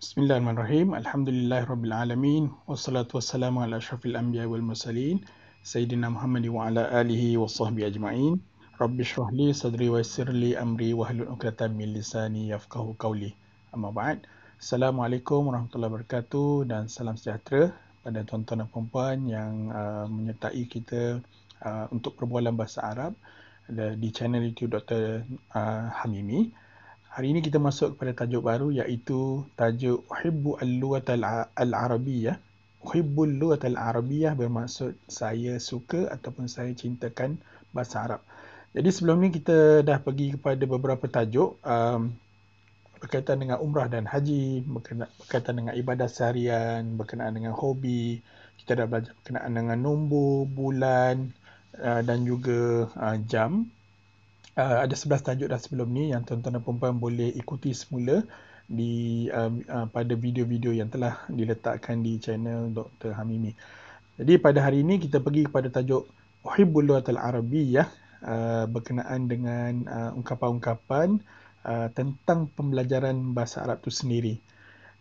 Bismillahirrahmanirrahim. Alhamdulillahirrabbilalamin. Wassalatu wassalamu ala ashrafil anbiya wal masalin. Sayyidina Muhammad wa ala alihi wa sahbihi ajma'in. Rabbi syrahli sadri wa sirli amri wa halun uqlatan min lisani yafqahu qawli. Amma ba'd. Assalamualaikum warahmatullahi wabarakatuh dan salam sejahtera pada tuan-tuan dan perempuan yang uh, menyertai kita uh, untuk perbualan bahasa Arab uh, di channel YouTube Dr. Uh, Hamimi. Hari ini kita masuk kepada tajuk baru iaitu tajuk Uhibbu al-lughata al arabiyah Uhibbu al-lughata al arabiyah bermaksud saya suka ataupun saya cintakan bahasa Arab. Jadi sebelum ni kita dah pergi kepada beberapa tajuk um, berkaitan dengan umrah dan haji, berkaitan dengan ibadah seharian, berkenaan dengan hobi, kita dah belajar berkenaan dengan nombor, bulan uh, dan juga uh, jam Eh, ada sebelas tajuk dah sebelum ni yang tuan-tuan dan puan boleh ikuti semula di uh, uh, pada video-video yang telah diletakkan di channel Dr. Hamimi. Jadi pada hari ini kita pergi kepada tajuk Uhibbul Lughatal Arabiyah uh, berkenaan dengan uh, ungkapan-ungkapan uh, tentang pembelajaran bahasa Arab itu sendiri.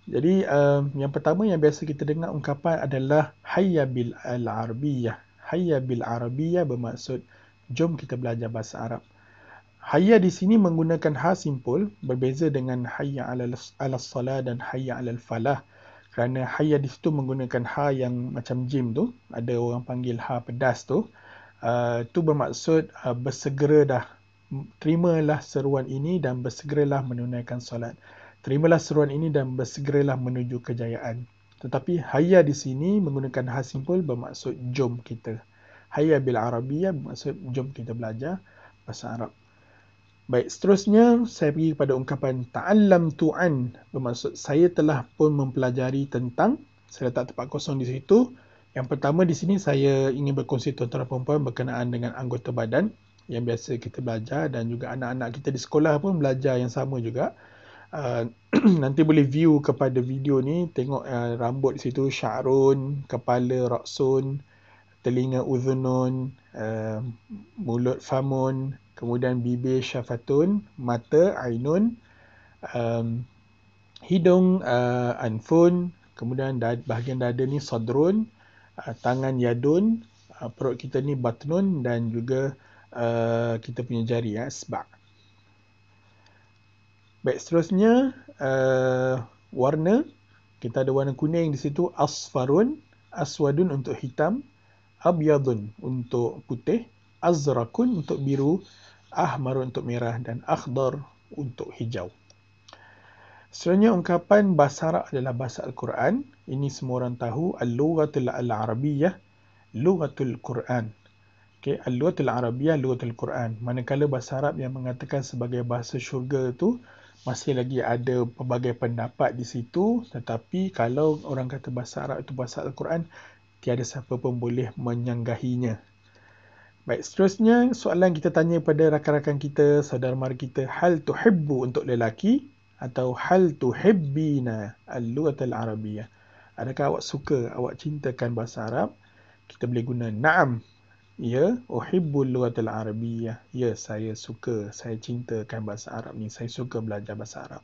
Jadi um, yang pertama yang biasa kita dengar ungkapan adalah Hayya bil Arabiyah. Hayya bil Arabiyah bermaksud jom kita belajar bahasa Arab. Hayya di sini menggunakan ha simpul berbeza dengan hayya ala ala dan hayya ala falah kerana hayya di situ menggunakan ha yang macam jim tu ada orang panggil ha pedas tu uh, tu bermaksud uh, ah, bersegera dah terimalah seruan ini dan bersegeralah menunaikan solat terimalah seruan ini dan bersegeralah menuju kejayaan tetapi hayya di sini menggunakan ha simpul bermaksud jom kita hayya bil arabiyah bermaksud jom kita belajar bahasa Arab Baik, seterusnya saya pergi kepada ungkapan Taalam tu'an. Bermaksud saya telah pun mempelajari tentang, saya letak tempat kosong di situ. Yang pertama di sini saya ingin berkongsi tuan-tuan perempuan berkenaan dengan anggota badan yang biasa kita belajar dan juga anak-anak kita di sekolah pun belajar yang sama juga. Uh, nanti boleh view kepada video ni, tengok uh, rambut di situ, syarun, kepala, raksun, telinga, uzunun, uh, mulut, famun, kemudian bibir syafatun mata ainun um, hidung uh, anfun kemudian dad, bahagian dada ni sadrun uh, tangan yadun uh, perut kita ni batnun dan juga uh, kita punya jari ya sebab baik seterusnya uh, warna kita ada warna kuning di situ asfarun aswadun untuk hitam abyadun untuk putih azrakun untuk biru ahmar untuk merah dan akhdar untuk hijau. Selanjutnya ungkapan basara adalah bahasa Al-Quran. Ini semua orang tahu al-lughatul al-arabiyyah, lughatul Quran. Okey, al-lughatul arabiyyah, lughatul Quran. Manakala bahasa Arab yang mengatakan sebagai bahasa syurga tu masih lagi ada pelbagai pendapat di situ tetapi kalau orang kata bahasa Arab itu bahasa Al-Quran tiada siapa pun boleh menyanggahinya Baik, seterusnya soalan kita tanya pada rakan-rakan kita, saudara mara kita, hal tuhibbu untuk lelaki atau hal tuhibbina al-lughat al-arabiyah? Adakah awak suka, awak cintakan bahasa Arab? Kita boleh guna na'am. Ya, uhibbu al-lughat al-arabiyah. Ya, saya suka, saya cintakan bahasa Arab ni. Saya suka belajar bahasa Arab.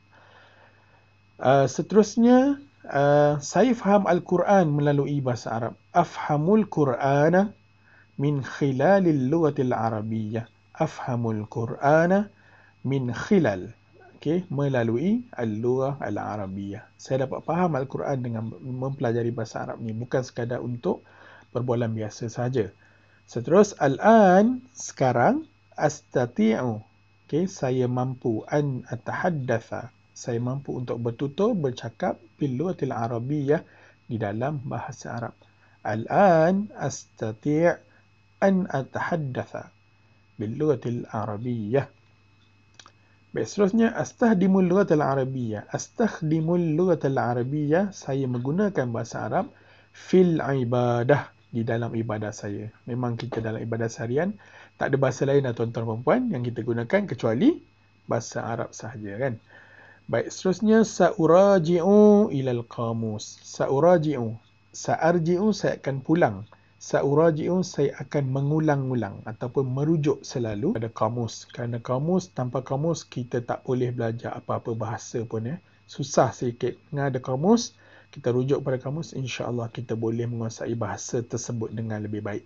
Uh, seterusnya, uh, saya faham Al-Quran melalui bahasa Arab. Afhamul Qur'ana min khilalil lughatil arabiyyah afhamul qur'ana min khilal okey melalui al-lughah al-arabiyyah saya dapat faham al-Quran dengan mempelajari bahasa Arab ni bukan sekadar untuk perbualan biasa saja seterus al-an sekarang astati'u okey saya mampu an atahaddatha saya mampu untuk bertutur bercakap bil lughatil arabiyyah di dalam bahasa Arab al-an astati'u أن أتحدث باللغة العربية بس رسنيا أستخدم اللغة العربية أستخدم اللغة العربية سي menggunakan bahasa Arab في العبادة di dalam ibadah saya. Memang kita dalam ibadah seharian, tak ada bahasa lain atau lah, tuan-tuan perempuan yang kita gunakan kecuali bahasa Arab sahaja kan. Baik, seterusnya sauraji'u ilal qamus. Sauraji'u. Sa'arji'u saya akan pulang. Sa'uraji'un saya akan mengulang-ulang ataupun merujuk selalu pada kamus. Kerana kamus, tanpa kamus kita tak boleh belajar apa-apa bahasa pun ya. Susah sikit. Dengan ada kamus, kita rujuk pada kamus, insya Allah kita boleh menguasai bahasa tersebut dengan lebih baik.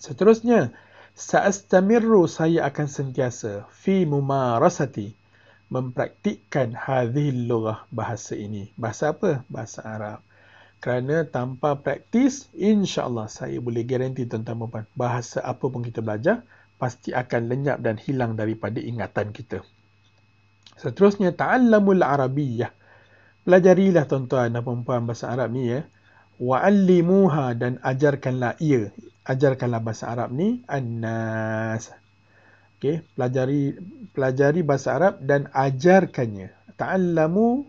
Seterusnya, sa'astamirru saya akan sentiasa fi mumarasati mempraktikkan hadhil lughah bahasa ini. Bahasa apa? Bahasa Arab. Kerana tanpa praktis, insyaAllah saya boleh garanti tentang bahasa apa pun kita belajar, pasti akan lenyap dan hilang daripada ingatan kita. Seterusnya, ta'allamul arabiyah. Pelajarilah tuan-tuan dan perempuan bahasa Arab ni ya. Wa'allimuha dan ajarkanlah ia. Ajarkanlah bahasa Arab ni, annas. Okay, pelajari pelajari bahasa Arab dan ajarkannya. Ta'allamu,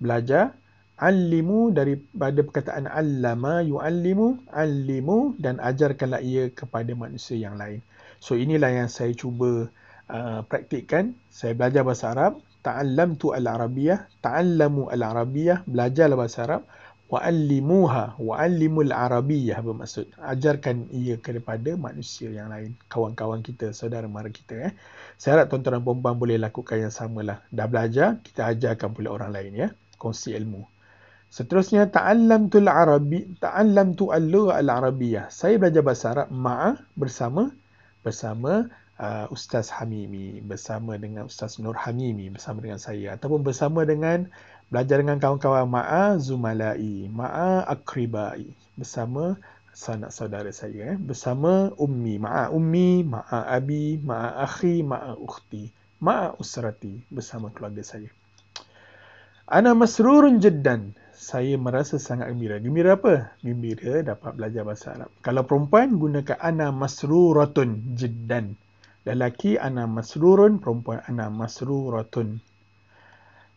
belajar, Alimu daripada perkataan alama, yuallimu, alimu dan ajarkanlah ia kepada manusia yang lain. So inilah yang saya cuba uh, praktikkan. Saya belajar bahasa Arab, tu al-arabiyah, ta'allamu al-arabiyah, belajarlah bahasa Arab wa allimuha wa allimul arabiyah bermaksud ajarkan ia kepada manusia yang lain kawan-kawan kita saudara mara kita eh saya harap tuan-tuan dan boleh lakukan yang samalah dah belajar kita ajarkan pula orang lain ya kongsi ilmu Seterusnya ta'allamtul arabi ta'allamtu al-lugha al-arabiyyah. Saya belajar bahasa Arab ma'a bersama bersama uh, Ustaz Hamimi, bersama dengan Ustaz Nur Hamimi bersama dengan saya ataupun bersama dengan belajar dengan kawan-kawan ma'a zumala'i, ma'a akribai bersama sanak saudara saya eh? bersama ummi, ma'a ummi, ma'a abi, ma'a akhi, ma'a ukhti, ma'a usrati bersama keluarga saya. Ana masrurun jiddan saya merasa sangat gembira. Gembira apa? Gembira dapat belajar bahasa Arab. Kalau perempuan gunakan ana masruratun jiddan. Lelaki ana masrurun, perempuan ana masruratun.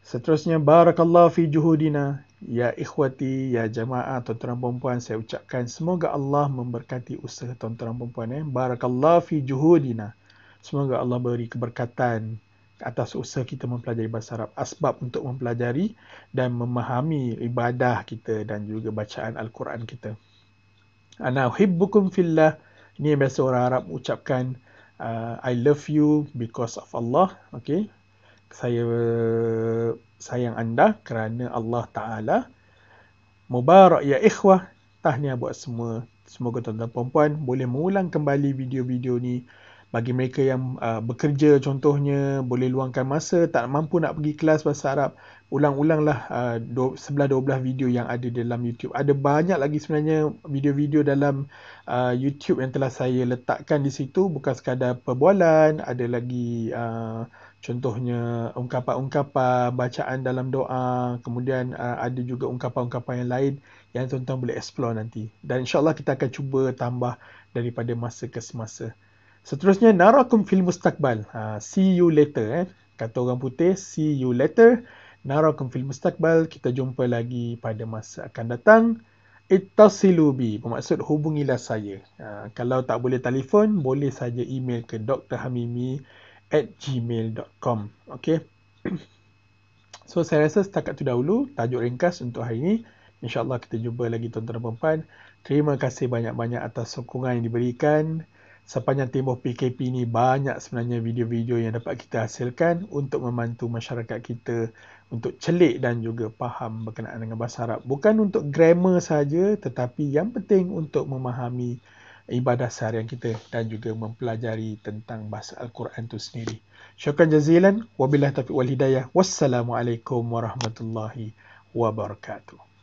Seterusnya barakallahu fi juhudina. Ya ikhwati, ya jemaah tuan-tuan perempuan, saya ucapkan semoga Allah memberkati usaha tuan-tuan perempuan eh. Barakallahu fi juhudina. Semoga Allah beri keberkatan atas usaha kita mempelajari bahasa Arab asbab untuk mempelajari dan memahami ibadah kita dan juga bacaan al-Quran kita. Ana uhibbukum fillah. Ini yang biasa orang Arab ucapkan uh, I love you because of Allah. Okey. Saya sayang anda kerana Allah Taala. Mubarak ya ikhwah. Tahniah buat semua. Semoga tuan-tuan dan puan boleh mengulang kembali video-video ni bagi mereka yang uh, bekerja contohnya boleh luangkan masa tak mampu nak pergi kelas bahasa Arab ulang-ulanglah uh, 11 12 video yang ada dalam YouTube ada banyak lagi sebenarnya video-video dalam uh, YouTube yang telah saya letakkan di situ bukan sekadar perbualan ada lagi uh, contohnya ungkapan-ungkapan bacaan dalam doa kemudian uh, ada juga ungkapan-ungkapan yang lain yang tuan-tuan boleh explore nanti dan insyaallah kita akan cuba tambah daripada masa ke semasa. Seterusnya, Narakum Fil Mustaqbal. Ha, see you later. Eh. Kata orang putih, see you later. Narakum Fil Mustaqbal. Kita jumpa lagi pada masa akan datang. Ittasilu bi. Bermaksud, hubungilah saya. Ha, kalau tak boleh telefon, boleh saja email ke drhamimi at gmail.com. Okay. So, saya rasa setakat itu dahulu. Tajuk ringkas untuk hari ini. InsyaAllah kita jumpa lagi tuan-tuan dan puan Terima kasih banyak-banyak atas sokongan yang diberikan sepanjang tempoh PKP ni banyak sebenarnya video-video yang dapat kita hasilkan untuk membantu masyarakat kita untuk celik dan juga faham berkenaan dengan bahasa Arab. Bukan untuk grammar saja tetapi yang penting untuk memahami ibadah seharian kita dan juga mempelajari tentang bahasa Al-Quran itu sendiri. Syukran jazilan. Wabilah taufiq wal hidayah. Wassalamualaikum warahmatullahi wabarakatuh.